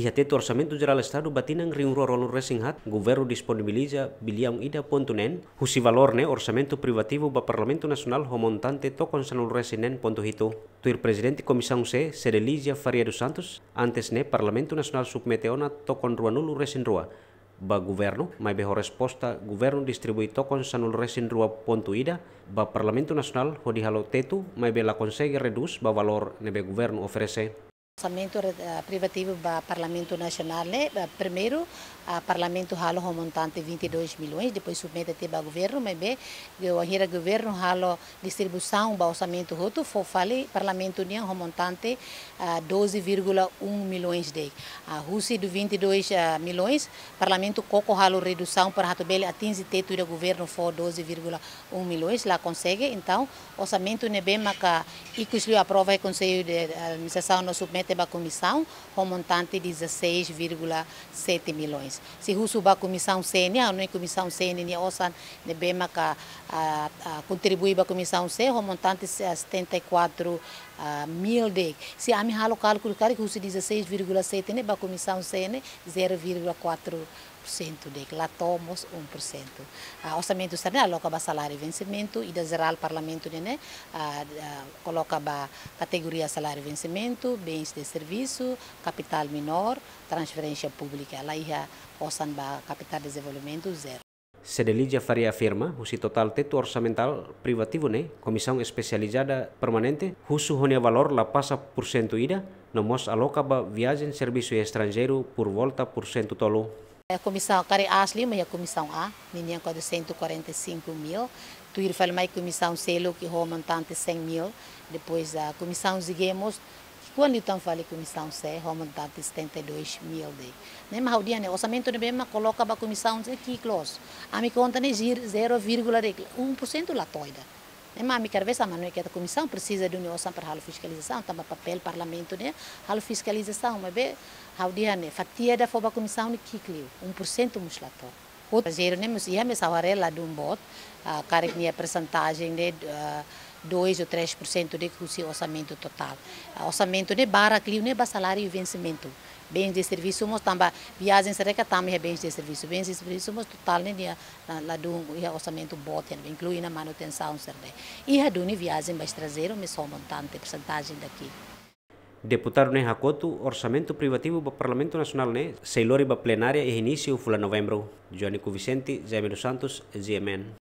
Ihatete orçamento geral do Estado batinang riung rio rural resing hat, governo disponibiliza biliam ida pontunen, husi valor ne orçamento privativo ba Parlamento Nacional homontante tokon sanul resinen pontu hito. Tuir presidente comissão C, Sedelizia Faria dos Santos, antes ne Parlamento Nacional submeteona tocon ruanulu resin rua. Ba governo, mai beho resposta, governo distribui tokon sanul resin rua ponto ida, ba Parlamento Nacional hodihalo tetu, mai be la konsegi reduz ba valor nebe governo oferece. Orçamento eh, privativo para o Parlamento Nacional, né? Eh, primeiro, o Parlamento ralo um montante de 22 milhões, depois submete para o governo, mas bem, o governo ralo distribuição para o orçamento roto, foi o Parlamento União eh, um montante de 12,1 milhões de. A Rússia de 22 milhões, o Parlamento coco ralo redução para rato bele atinge teto do governo for 12,1 milhões, lá consegue, então, orçamento não é bem, mas que a aprova o é Conselho de Administração não submete teve a comissão com montante de 16,7 milhões. Se Russo a comissão sênior, não é comissão sênior, ou seja, ne bema contribuir para a comissão C, com montante 74 ah, mil de. Se a minha local colocar que Russo 16,7 ne para a comissão C, 0,4 de que lá tomamos 1%. O orçamento externo aloca para salário e vencimento e da geral parlamento né, né? Ah, ah, coloca para categoria salário e vencimento, bens de serviço, capital menor, transferência pública. Lá ia orçamento para capital de desenvolvimento zero. Sedelidia Faria afirma husi total tetu orçamental privativo ne né, comissão especializada permanente husu honia valor la passa por cento ida nomos aloca ba viagem serviço estrangeiro por volta por cento tolo a comissão Cari Aslim mas a comissão A, minha com 145 mil. tu ir falou mais comissão Selo, que Roman tanto 100 mil. Depois a comissão Ziguemos, quando então falei comissão C, Roman tanto 72 mil. De. Nem mais audiência, o orçamento também coloca para a comissão aqui, close. A minha conta é 0,1% latoida. É mas, quero ver mas que a é comissão precisa de união para a fiscalização, também papel parlamento, né? A fiscalização, mas bem, how dia, né? Fatia da foba comissão de Kiklio, 1% muslator. O trajeiro, né? Mas ia me ela de um bot, a é percentagem, né? Ah, 2 ou 3% de seu orçamento total. Ah, orçamento de barra, clio, nem salário e vencimento. Bens de serviço, mas também viagens reca também é bens de serviço. Bens de serviço, mas total, nem né, lá do orçamento botem, né, incluindo a manutenção. E a duni viagem para estrangeiro, mas só montante, porcentagem daqui. Deputado ney Hakoto, orçamento privativo o Parlamento Nacional Né, Seilori ba plenária e início fula novembro. Jônico Vicente, Zé Melo Santos, GMN.